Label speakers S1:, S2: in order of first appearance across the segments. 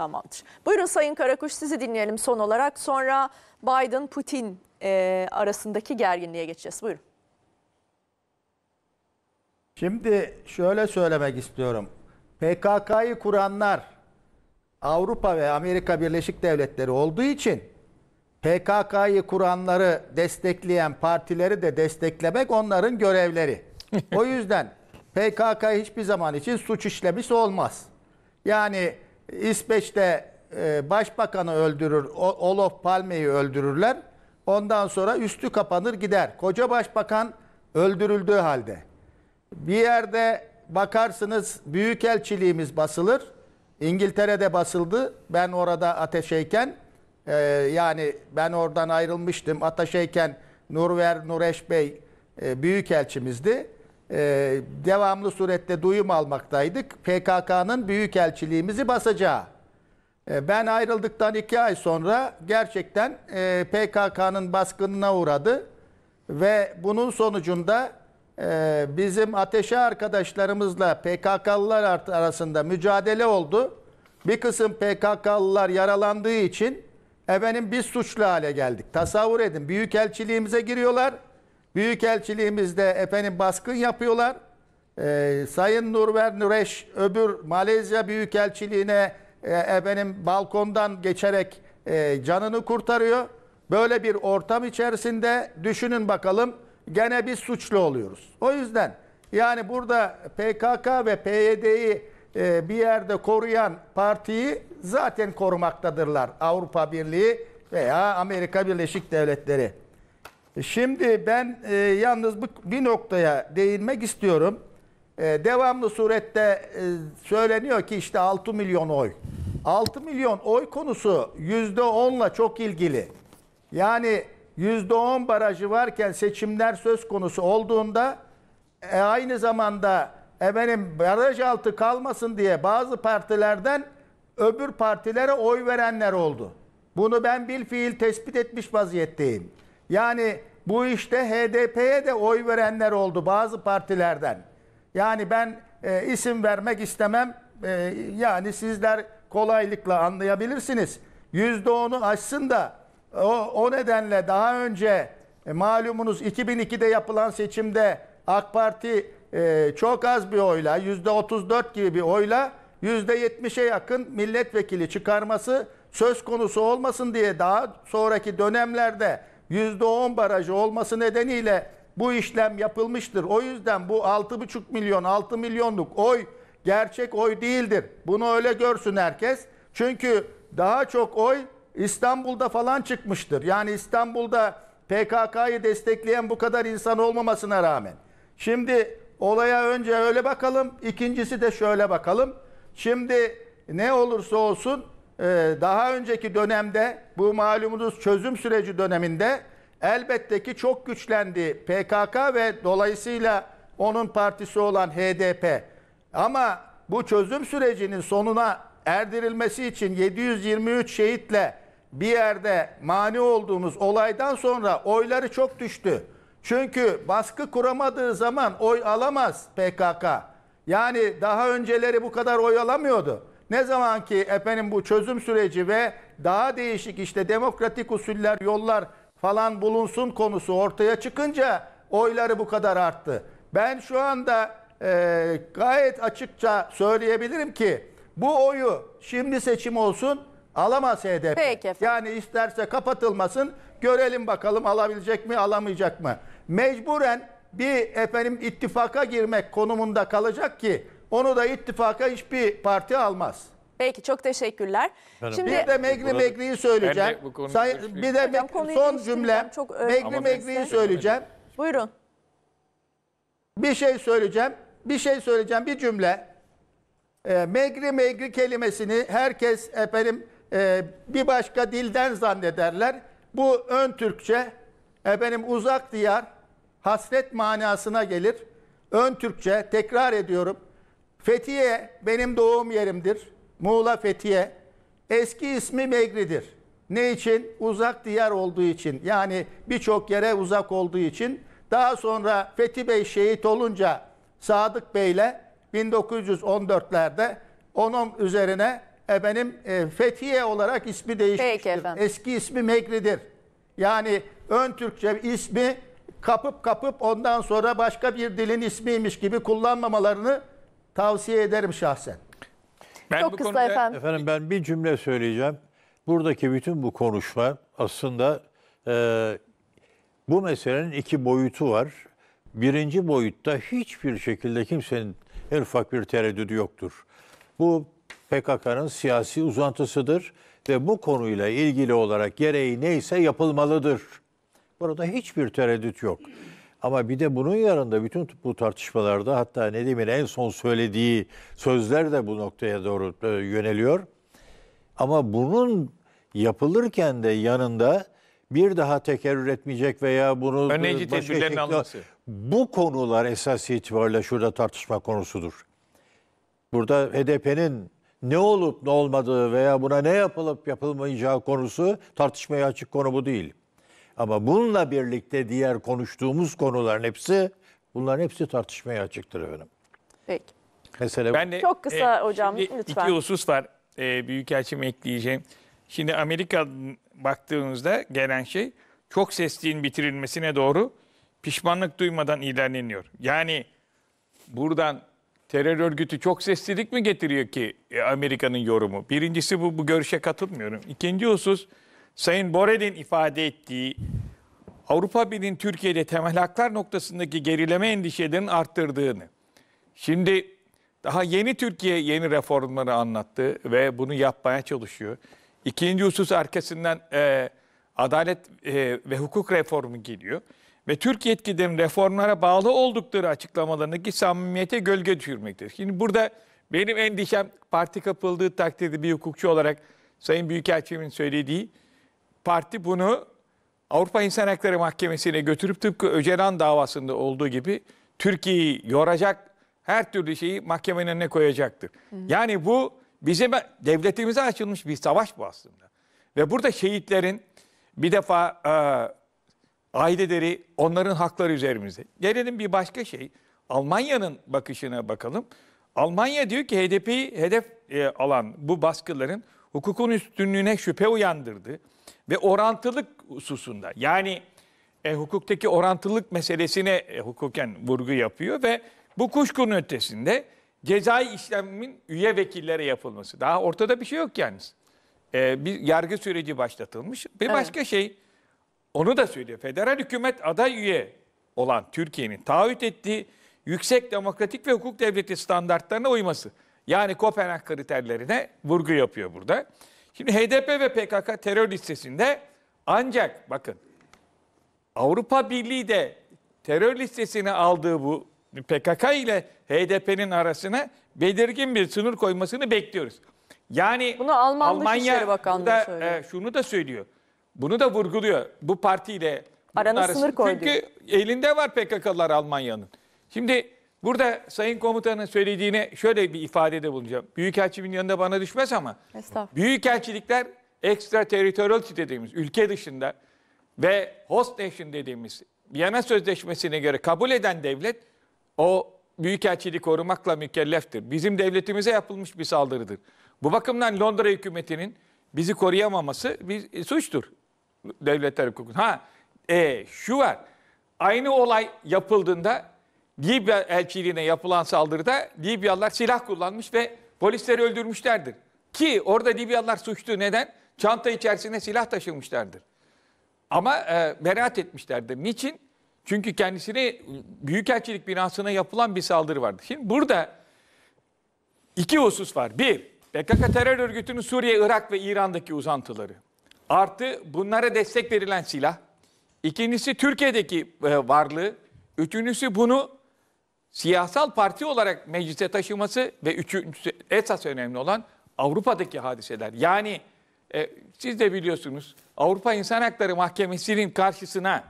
S1: Tamamdır. Buyurun Sayın Karakuş sizi dinleyelim son olarak. Sonra Biden-Putin e, arasındaki gerginliğe geçeceğiz. Buyurun.
S2: Şimdi şöyle söylemek istiyorum. PKK'yı kuranlar Avrupa ve Amerika Birleşik Devletleri olduğu için PKK'yı kuranları destekleyen partileri de desteklemek onların görevleri. o yüzden PKK hiçbir zaman için suç işlemiş olmaz. Yani İsveç'te e, başbakanı öldürür, Olof Palme'yi öldürürler. Ondan sonra üstü kapanır gider. Koca başbakan öldürüldüğü halde. Bir yerde bakarsınız büyükelçiliğimiz basılır. İngiltere'de basıldı. Ben orada ateşeyken e, yani ben oradan ayrılmıştım. Ateşeyken Nurver Nureş Bey e, büyükelçimizdi e, devamlı surette duyum almaktaydık. PKK'nın büyükelçiliğimizi basacağı. E, ben ayrıldıktan iki ay sonra gerçekten e, PKK'nın baskınına uğradı. Ve bunun sonucunda e, bizim ateşe arkadaşlarımızla PKK'lılar arasında mücadele oldu. Bir kısım PKK'lılar yaralandığı için efendim biz suçlu hale geldik. Tasavvur edin büyükelçiliğimize giriyorlar Büyükelçiliğimizde efendim baskın yapıyorlar. Ee, Sayın Nurver Nureş öbür Malezya Büyükelçiliğine e, efendim balkondan geçerek e, canını kurtarıyor. Böyle bir ortam içerisinde düşünün bakalım gene biz suçlu oluyoruz. O yüzden yani burada PKK ve PYD'yi e, bir yerde koruyan partiyi zaten korumaktadırlar Avrupa Birliği veya Amerika Birleşik Devletleri. Şimdi ben e, yalnız bir noktaya değinmek istiyorum. E, devamlı surette e, söyleniyor ki işte 6 milyon oy. 6 milyon oy konusu %10'la çok ilgili. Yani %10 barajı varken seçimler söz konusu olduğunda e, aynı zamanda efendim, baraj altı kalmasın diye bazı partilerden öbür partilere oy verenler oldu. Bunu ben bil fiil tespit etmiş vaziyetteyim. Yani bu işte HDP'ye de oy verenler oldu bazı partilerden. Yani ben e, isim vermek istemem. E, yani sizler kolaylıkla anlayabilirsiniz. %10'u aşsın da o, o nedenle daha önce e, malumunuz 2002'de yapılan seçimde AK Parti e, çok az bir oyla %34 gibi bir oyla %70'e yakın milletvekili çıkarması söz konusu olmasın diye daha sonraki dönemlerde %10 barajı olması nedeniyle bu işlem yapılmıştır. O yüzden bu 6,5 milyon 6 milyonluk oy gerçek oy değildir. Bunu öyle görsün herkes. Çünkü daha çok oy İstanbul'da falan çıkmıştır. Yani İstanbul'da PKK'yı destekleyen bu kadar insan olmamasına rağmen. Şimdi olaya önce öyle bakalım. İkincisi de şöyle bakalım. Şimdi ne olursa olsun ee, daha önceki dönemde bu malumunuz çözüm süreci döneminde elbette ki çok güçlendi PKK ve dolayısıyla onun partisi olan HDP. Ama bu çözüm sürecinin sonuna erdirilmesi için 723 şehitle bir yerde mani olduğumuz olaydan sonra oyları çok düştü. Çünkü baskı kuramadığı zaman oy alamaz PKK. Yani daha önceleri bu kadar oy alamıyordu. Ne zaman ki efendim bu çözüm süreci ve daha değişik işte demokratik usuller, yollar falan bulunsun konusu ortaya çıkınca oyları bu kadar arttı. Ben şu anda e, gayet açıkça söyleyebilirim ki bu oyu şimdi seçim olsun alamaz HDP. Peki yani isterse kapatılmasın görelim bakalım alabilecek mi alamayacak mı. Mecburen bir efendim ittifaka girmek konumunda kalacak ki onu da ittifaka hiçbir parti almaz. Peki çok teşekkürler. Efendim? Şimdi Bir de Megri Megri'yi söyleyeceğim. Ben bir de Hocam, son cümle Çok öyle- Megri Megri'yi söyleyeceğim. buyurun. Bir şey söyleyeceğim. Bir şey söyleyeceğim. Bir cümle. Ee, megri megri kelimesini herkes efendim e, bir başka dilden zannederler. Bu ön Türkçe efendim uzak diyar hasret manasına gelir. Ön Türkçe tekrar ediyorum. Fethiye benim doğum yerimdir. Muğla Fethiye. Eski ismi Megri'dir. Ne için? Uzak diyar olduğu için. Yani birçok yere uzak olduğu için. Daha sonra Fethi Bey şehit olunca Sadık Bey'le 1914'lerde onun üzerine efendim e, Fethiye olarak ismi değişmiştir. Eski ismi Megri'dir. Yani ön Türkçe ismi kapıp kapıp ondan sonra başka bir dilin ismiymiş gibi kullanmamalarını Tavsiye ederim şahsen. Ben Çok bu kısa konuda... efendim.
S3: Efendim ben bir cümle söyleyeceğim. Buradaki bütün bu konuşma aslında e, bu meselenin iki boyutu var. Birinci boyutta hiçbir şekilde kimsenin en ufak bir tereddüdü yoktur. Bu PKK'nın siyasi uzantısıdır ve bu konuyla ilgili olarak gereği neyse yapılmalıdır. Burada hiçbir tereddüt yok. Ama bir de bunun yanında bütün bu tartışmalarda hatta ne Nedim'in en son söylediği sözler de bu noktaya doğru e, yöneliyor. Ama bunun yapılırken de yanında bir daha tekerrür etmeyecek veya bunu önleyici tedbirlerin alınması. Bu konular esas itibariyle şurada tartışma konusudur. Burada HDP'nin ne olup ne olmadığı veya buna ne yapılıp yapılmayacağı konusu tartışmaya açık konu bu değil. Ama bununla birlikte diğer konuştuğumuz konuların hepsi bunların hepsi tartışmaya açıktır efendim.
S2: Peki.
S1: Mesela ben de, Çok kısa e,
S2: hocam lütfen. İki husus
S1: var. E, Büyükelçim ekleyeceğim. Şimdi Amerika baktığımızda gelen şey çok sesliğin bitirilmesine doğru pişmanlık duymadan ilerleniyor. Yani buradan terör örgütü çok seslilik mi getiriyor ki e, Amerika'nın yorumu? Birincisi bu, bu görüşe katılmıyorum. İkinci husus Sayın Borel'in ifade ettiği Avrupa Birliği'nin Türkiye'de temel haklar noktasındaki gerileme endişelerinin arttırdığını. Şimdi daha yeni Türkiye yeni reformları anlattı ve bunu yapmaya çalışıyor. İkinci husus arkasından e, adalet e, ve hukuk reformu geliyor. Ve Türk yetkililerin reformlara bağlı oldukları açıklamalarındaki samimiyete gölge düşürmektedir. Şimdi burada benim endişem parti kapıldığı takdirde bir hukukçu olarak Sayın Büyükelçimin söylediği parti bunu Avrupa İnsan Hakları Mahkemesi'ne götürüp tıpkı Öcalan davasında olduğu gibi Türkiye'yi yoracak her türlü şeyi mahkemenin önüne koyacaktır. Hı. Yani bu bizim devletimize açılmış bir savaş bu aslında. Ve burada şehitlerin bir defa e, aileleri, onların hakları üzerimizde. Gelelim bir başka şey. Almanya'nın bakışına bakalım. Almanya diyor ki HDP'yi hedef e, alan bu baskıların hukukun üstünlüğüne şüphe uyandırdı ve orantılık hususunda yani e, hukuktaki orantılık meselesine e, hukuken vurgu yapıyor ve bu kuşkunun ötesinde cezai işlemin üye vekillere yapılması. Daha ortada bir şey yok yalnız. E, bir yargı süreci başlatılmış. Bir evet. başka şey onu da söylüyor. Federal hükümet aday üye olan Türkiye'nin taahhüt ettiği yüksek demokratik ve hukuk devleti standartlarına uyması. Yani Kopenhag kriterlerine vurgu yapıyor burada. Şimdi HDP ve PKK terör listesinde ancak bakın Avrupa Birliği de terör listesini aldığı bu PKK ile HDP'nin arasına belirgin bir sınır koymasını bekliyoruz. Yani Bunu Alman Almanya da, E, şunu da söylüyor. Bunu da vurguluyor. Bu partiyle arana sınır koydu. Çünkü elinde var PKK'lar Almanya'nın. Şimdi Burada Sayın Komutan'ın söylediğine şöyle bir ifadede bulunacağım. Büyükelçimin yanında bana düşmez ama büyükelçilikler ekstra territoriality dediğimiz ülke dışında ve host nation dediğimiz Viyana Sözleşmesi'ne göre kabul eden devlet o büyükelçiliği korumakla mükelleftir. Bizim devletimize yapılmış bir saldırıdır. Bu bakımdan Londra hükümetinin bizi koruyamaması bir e, suçtur. Devletler hukuku. Ha, e, şu var. Aynı olay yapıldığında Libya elçiliğine yapılan saldırıda Libyalılar silah kullanmış ve polisleri öldürmüşlerdir. Ki orada Libyalılar suçlu. Neden? Çanta içerisinde silah taşımışlardır. Ama e, beraat etmişlerdir. Niçin? Çünkü kendisine Büyükelçilik binasına yapılan bir saldırı vardı. Şimdi burada iki husus var. Bir, PKK terör örgütünün Suriye, Irak ve İran'daki uzantıları. Artı bunlara destek verilen silah. İkincisi Türkiye'deki e, varlığı. Üçüncüsü bunu siyasal parti olarak meclise taşıması ve üçüncüsü esas önemli olan Avrupa'daki hadiseler. Yani e, siz de biliyorsunuz Avrupa İnsan Hakları Mahkemesi'nin karşısına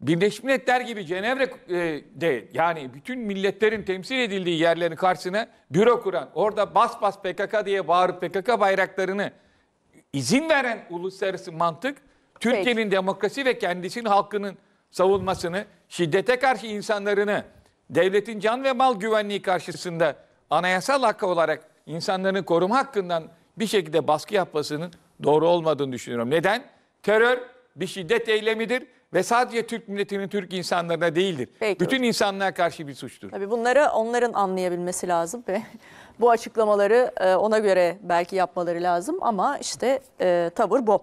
S1: Birleşmiş Milletler gibi Cenevre'de e, yani bütün milletlerin temsil edildiği yerlerin karşısına büro kuran, orada bas bas PKK diye bağırıp PKK bayraklarını izin veren uluslararası mantık Türkiye'nin demokrasi ve kendisinin halkının savunmasını, şiddete karşı insanlarını devletin can ve mal güvenliği karşısında anayasal hakkı olarak insanların koruma hakkından bir şekilde baskı yapmasının doğru olmadığını düşünüyorum. Neden? Terör bir şiddet eylemidir ve sadece Türk milletinin Türk insanlarına değildir. Peki. Bütün insanlığa karşı bir suçtur. Tabii bunları onların anlayabilmesi lazım ve bu açıklamaları e, ona göre belki yapmaları lazım ama işte e, tavır bu.